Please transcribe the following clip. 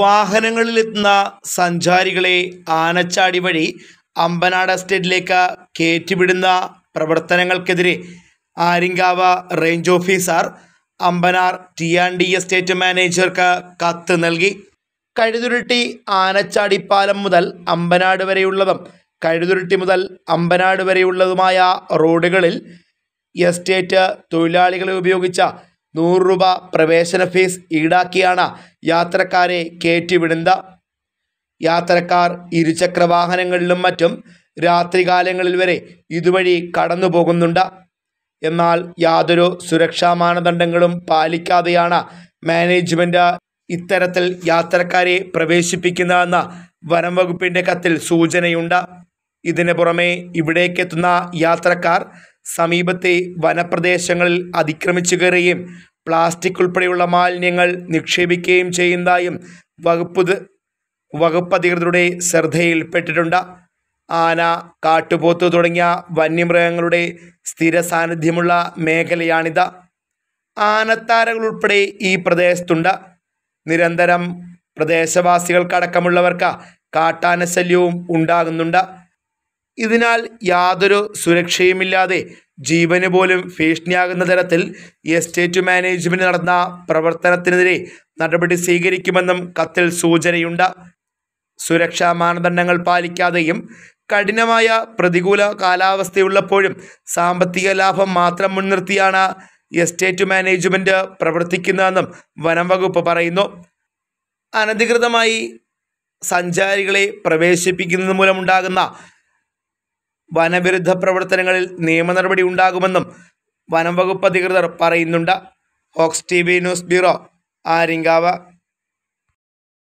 വാഹനങ്ങളിലെത്തുന്ന സഞ്ചാരികളെ ആനച്ചാടി വഴി അമ്പനാട് എസ്റ്റേറ്റിലേക്ക് കയറ്റിവിടുന്ന പ്രവർത്തനങ്ങൾക്കെതിരെ Aryankavu range officer Ambanar T and D estate മാനേജർക്ക് കത്ത് നൽകി കഴുതുരുട്ടി ആനച്ചാടിപ്പാലം മുതൽ അമ്പനാട് വരെയുള്ളതും കഴുതുരുട്ടി മുതൽ അമ്പനാട് വരെയുള്ളതുമായ റോഡുകളിൽ എസ്റ്റേറ്റ് തൊഴിലാളികളെ ഉപയോഗിച്ച നൂറ് രൂപ പ്രവേശന ഫീസ് ഈടാക്കിയാണ് യാത്രക്കാരെ കയറ്റിവിടുന്നത് യാത്രക്കാർ ഇരുചക്ര വാഹനങ്ങളിലും മറ്റും രാത്രികാലങ്ങളിൽ വരെ ഇതുവഴി കടന്നു പോകുന്നുണ്ട് എന്നാൽ യാതൊരു സുരക്ഷാ മാനദണ്ഡങ്ങളും പാലിക്കാതെയാണ് മാനേജ്മെൻറ്റ് ഇത്തരത്തിൽ യാത്രക്കാരെ പ്രവേശിപ്പിക്കുന്നതെന്ന വനം വകുപ്പിൻ്റെ കത്തിൽ സൂചനയുണ്ട് ഇതിന് പുറമെ ഇവിടേക്കെത്തുന്ന യാത്രക്കാർ സമീപത്തെ വനപ്രദേശങ്ങളിൽ അതിക്രമിച്ചു കയറുകയും പ്ലാസ്റ്റിക് ഉൾപ്പെടെയുള്ള മാലിന്യങ്ങൾ നിക്ഷേപിക്കുകയും ചെയ്യുന്നതായും വകുപ്പ് വകുപ്പ് അധികൃതരുടെ ശ്രദ്ധയിൽപ്പെട്ടിട്ടുണ്ട് ആന കാട്ടുപോത്ത് തുടങ്ങിയ വന്യമൃഗങ്ങളുടെ സ്ഥിര സാന്നിധ്യമുള്ള മേഖലയാണിത് ആനത്താരകൾ ഉൾപ്പെടെ ഈ പ്രദേശത്തുണ്ട് നിരന്തരം പ്രദേശവാസികൾക്കടക്കമുള്ളവർക്ക് കാട്ടാനശല്യവും ഉണ്ടാകുന്നുണ്ട് ഇതിനാൽ യാതൊരു സുരക്ഷയുമില്ലാതെ ജീവന് പോലും ഭീഷണിയാകുന്ന തരത്തിൽ എസ്റ്റേറ്റ് മാനേജ്മെന്റ് നടന്ന പ്രവർത്തനത്തിനെതിരെ നടപടി സ്വീകരിക്കുമെന്നും കത്തിൽ സൂചനയുണ്ട് സുരക്ഷാ മാനദണ്ഡങ്ങൾ പാലിക്കാതെയും കഠിനമായ പ്രതികൂല കാലാവസ്ഥയുള്ളപ്പോഴും സാമ്പത്തിക ലാഭം മാത്രം മുൻനിർത്തിയാണ് എസ്റ്റേറ്റ് മാനേജ്മെന്റ് പ്രവർത്തിക്കുന്നതെന്നും വനം വകുപ്പ് പറയുന്നു അനധികൃതമായി സഞ്ചാരികളെ പ്രവേശിപ്പിക്കുന്നത് മൂലമുണ്ടാകുന്ന വനവിരുദ്ധ പ്രവർത്തനങ്ങളിൽ നിയമ നടപടി ഉണ്ടാകുമെന്നും വനം വകുപ്പ് അധികൃതർ പറയുന്നുണ്ട് ഹോക്സ് ടി വി ന്യൂസ് ബ്യൂറോ ആരിങ്കാവ